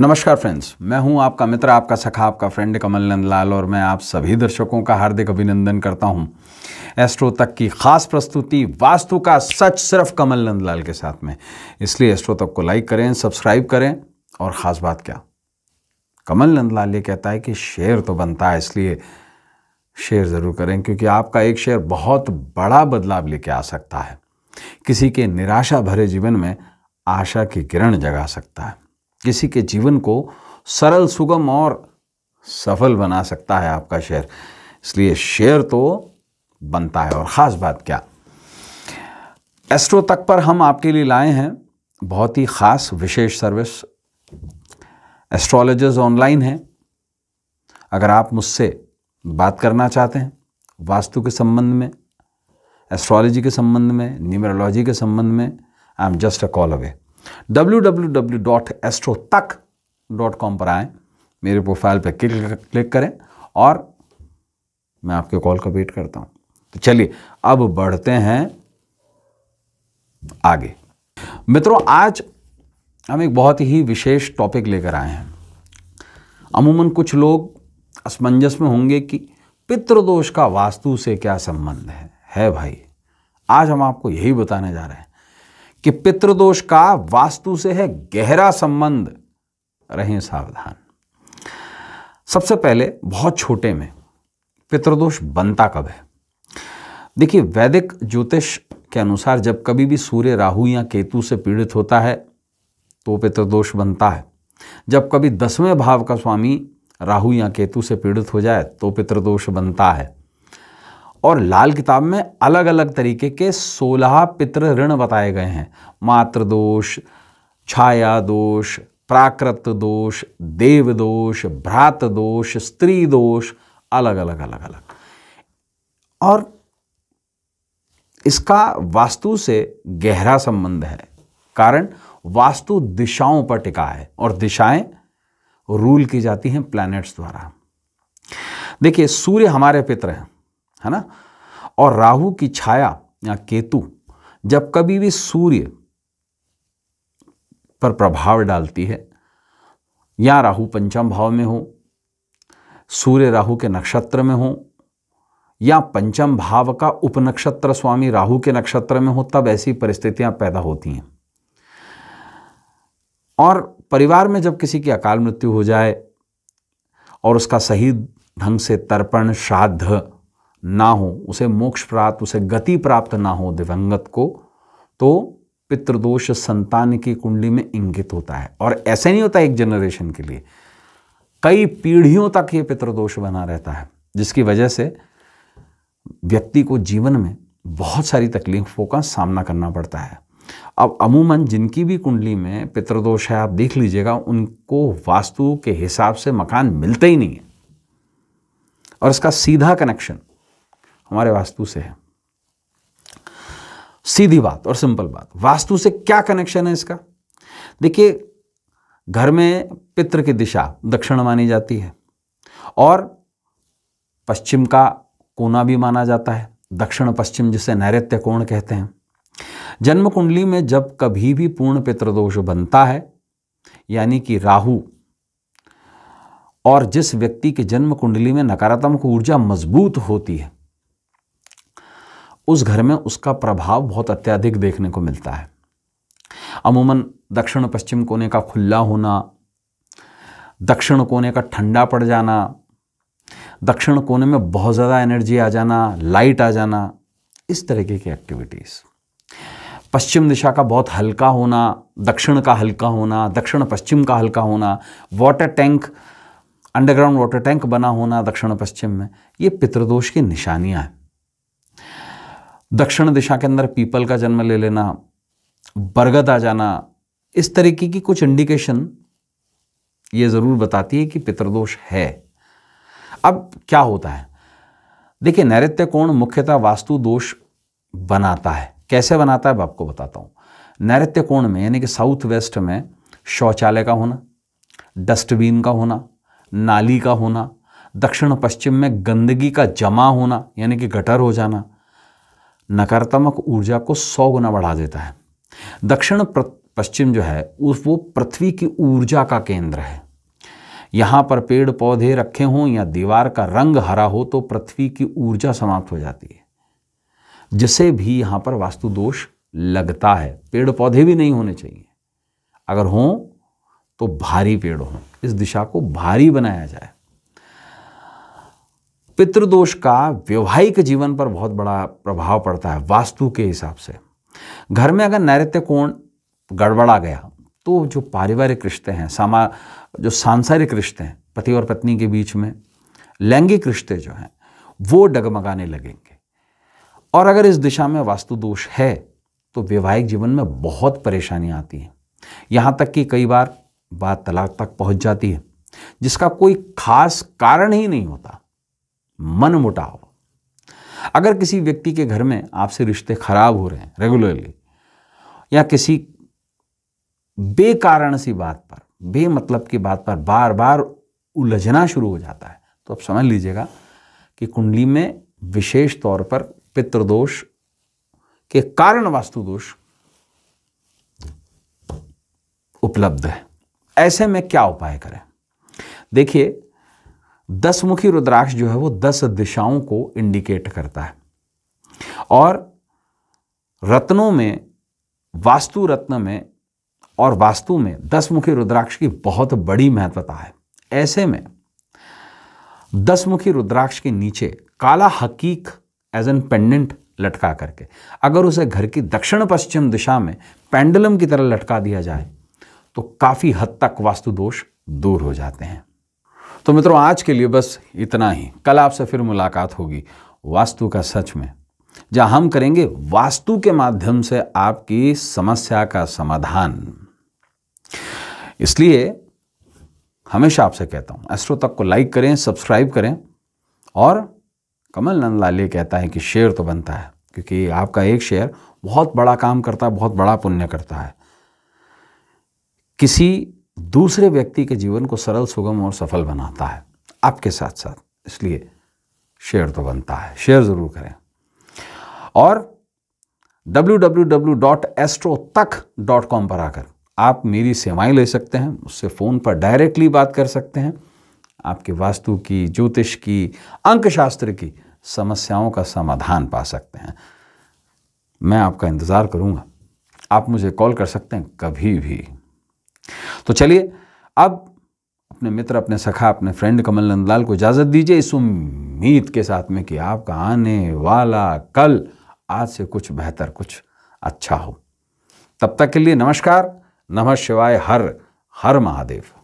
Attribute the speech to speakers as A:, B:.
A: नमस्कार फ्रेंड्स मैं हूं आपका मित्र आपका सखा आपका फ्रेंड कमल नंद लाल और मैं आप सभी दर्शकों का हार्दिक अभिनंदन करता हूं एस्ट्रो तक की खास प्रस्तुति वास्तु का सच सिर्फ कमल नंद लाल के साथ में इसलिए एस्ट्रो तक को लाइक करें सब्सक्राइब करें और ख़ास बात क्या कमल नंद लाल ये कहता है कि शेयर तो बनता है इसलिए शेयर ज़रूर करें क्योंकि आपका एक शेयर बहुत बड़ा बदलाव लेके आ सकता है किसी के निराशा भरे जीवन में आशा की किरण जगा सकता है किसी के जीवन को सरल सुगम और सफल बना सकता है आपका शेयर इसलिए शेयर तो बनता है और ख़ास बात क्या एस्ट्रो तक पर हम आपके लिए लाए हैं बहुत ही ख़ास विशेष सर्विस एस्ट्रोलॉजर्स ऑनलाइन हैं अगर आप मुझसे बात करना चाहते हैं वास्तु के संबंध में एस्ट्रोलॉजी के संबंध में न्यूमरोलॉजी के संबंध में I am just a call away com पर आएँ मेरे प्रोफाइल पर क्लिक करें और मैं आपके कॉल का वेट करता हूँ तो चलिए अब बढ़ते हैं आगे मित्रों आज हम एक बहुत ही विशेष टॉपिक लेकर आए हैं अमूमन कुछ लोग असमंजस में होंगे कि पितृदोष का वास्तु से क्या संबंध है है भाई आज हम आपको यही बताने जा रहे हैं कि पितृदोष का वास्तु से है गहरा संबंध रहें सावधान सबसे पहले बहुत छोटे में पितृदोष बनता कब है देखिए वैदिक ज्योतिष के अनुसार जब कभी भी सूर्य राहु या केतु से पीड़ित होता है तो पितृदोष बनता है जब कभी दसवें भाव का स्वामी राहु या केतु से पीड़ित हो जाए तो पितृदोष बनता है और लाल किताब में अलग अलग तरीके के सोलह पितृ ऋण बताए गए हैं मातृदोष छाया दोष प्राकृत दोष देव दोष भ्रात दोष स्त्री दोष अलग अलग अलग अलग और इसका वास्तु से गहरा संबंध है कारण वास्तु दिशाओं पर टिका है और दिशाएं रूल की जाती हैं प्लैनेट्स द्वारा देखिए सूर्य हमारे पित्र हैं है ना और राहु की छाया या केतु जब कभी भी सूर्य पर प्रभाव डालती है या राहु पंचम भाव में हो सूर्य राहु के नक्षत्र में हो या पंचम भाव का उपनक्षत्र स्वामी राहु के नक्षत्र में हो तब ऐसी परिस्थितियां पैदा होती हैं और परिवार में जब किसी की अकाल मृत्यु हो जाए और उसका सही ढंग से तर्पण श्राद्ध ना हो उसे मोक्ष प्राप्त उसे गति प्राप्त ना हो दिवंगत को तो पितृदोष संतान की कुंडली में इंगित होता है और ऐसे नहीं होता एक जनरेशन के लिए कई पीढ़ियों तक ये पितृदोष बना रहता है जिसकी वजह से व्यक्ति को जीवन में बहुत सारी तकलीफों का सामना करना पड़ता है अब अमूमन जिनकी भी कुंडली में पितृदोष है आप देख लीजिएगा उनको वास्तु के हिसाब से मकान मिलते ही नहीं है और इसका सीधा कनेक्शन हमारे वास्तु से है सीधी बात और सिंपल बात वास्तु से क्या कनेक्शन है इसका देखिए घर में पित्र की दिशा दक्षिण मानी जाती है और पश्चिम का कोना भी माना जाता है दक्षिण पश्चिम जिसे नैरत्य कोण कहते हैं जन्म कुंडली में जब कभी भी पूर्ण पितृदोष बनता है यानी कि राहु और जिस व्यक्ति की जन्म कुंडली में नकारात्मक ऊर्जा मजबूत होती है उस घर में उसका प्रभाव बहुत अत्यधिक देखने को मिलता है अमूमन दक्षिण पश्चिम कोने का खुला होना दक्षिण कोने का ठंडा पड़ जाना दक्षिण कोने में बहुत ज़्यादा एनर्जी आ जाना लाइट आ जाना इस तरीके की एक्टिविटीज़ पश्चिम दिशा का बहुत हल्का होना दक्षिण का हल्का होना दक्षिण पश्चिम का हल्का होना water tank underground water tank बना होना दक्षिण पश्चिम में ये पितृदोष की निशानियाँ हैं दक्षिण दिशा के अंदर पीपल का जन्म ले लेना बरगद आ जाना इस तरीके की कुछ इंडिकेशन ये ज़रूर बताती है कि पितृदोष है अब क्या होता है देखिए नैत्य कोण मुख्यतः वास्तु दोष बनाता है कैसे बनाता है अब आपको बताता हूँ नैत्य कोण में यानी कि साउथ वेस्ट में शौचालय का होना डस्टबिन का होना नाली का होना दक्षिण पश्चिम में गंदगी का जमा होना यानी कि गटर हो जाना नकारात्मक ऊर्जा को सौ गुना बढ़ा देता है दक्षिण पश्चिम जो है उस वो पृथ्वी की ऊर्जा का केंद्र है यहाँ पर पेड़ पौधे रखे हों या दीवार का रंग हरा हो तो पृथ्वी की ऊर्जा समाप्त हो जाती है जिसे भी यहाँ पर वास्तु दोष लगता है पेड़ पौधे भी नहीं होने चाहिए अगर हों तो भारी पेड़ हों इस दिशा को भारी बनाया जाए पितृदोष का वैवाहिक जीवन पर बहुत बड़ा प्रभाव पड़ता है वास्तु के हिसाब से घर में अगर नैत्य कोण गड़बड़ा गया तो जो पारिवारिक रिश्ते हैं सामा जो सांसारिक रिश्ते हैं पति और पत्नी के बीच में लैंगिक रिश्ते जो हैं वो डगमगाने लगेंगे और अगर इस दिशा में वास्तु दोष है तो वैवाहिक जीवन में बहुत परेशानियाँ आती हैं यहाँ तक कि कई बार बात तलाक तक पहुँच जाती है जिसका कोई खास कारण ही नहीं होता मन मुटाव अगर किसी व्यक्ति के घर में आपसे रिश्ते खराब हो रहे हैं रेगुलरली या किसी बेकारण सी बात पर बेमतलब की बात पर बार बार उलझना शुरू हो जाता है तो आप समझ लीजिएगा कि कुंडली में विशेष तौर पर पितृदोष के कारण वास्तु दोष उपलब्ध है ऐसे में क्या उपाय करें देखिए दस मुखी रुद्राक्ष जो है वो दस दिशाओं को इंडिकेट करता है और रत्नों में वास्तु रत्न में और वास्तु में दस मुखी रुद्राक्ष की बहुत बड़ी महत्वता है ऐसे में दस मुखी रुद्राक्ष के नीचे काला हकीक एज एन पेंडेंट लटका करके अगर उसे घर की दक्षिण पश्चिम दिशा में पेंडुलम की तरह लटका दिया जाए तो काफ़ी हद तक वास्तु दोष दूर हो जाते हैं तो मित्रों आज के लिए बस इतना ही कल आपसे फिर मुलाकात होगी वास्तु का सच में जहां हम करेंगे वास्तु के माध्यम से आपकी समस्या का समाधान इसलिए हमेशा आपसे कहता हूं एस्ट्रो तक को लाइक करें सब्सक्राइब करें और कमल नंद लाले कहता है कि शेयर तो बनता है क्योंकि आपका एक शेयर बहुत बड़ा काम करता है बहुत बड़ा पुण्य करता है किसी दूसरे व्यक्ति के जीवन को सरल सुगम और सफल बनाता है आपके साथ साथ इसलिए शेयर तो बनता है शेयर ज़रूर करें और www.astrotech.com पर आकर आप मेरी सेवाएं ले सकते हैं उससे फ़ोन पर डायरेक्टली बात कर सकते हैं आपके वास्तु की ज्योतिष की अंकशास्त्र की समस्याओं का समाधान पा सकते हैं मैं आपका इंतज़ार करूंगा आप मुझे कॉल कर सकते हैं कभी भी तो चलिए अब अपने मित्र अपने सखा अपने फ्रेंड कमल नंदलाल को इजाज़त दीजिए इस उम्मीद के साथ में कि आपका आने वाला कल आज से कुछ बेहतर कुछ अच्छा हो तब तक के लिए नमस्कार नमः शिवाय हर हर महादेव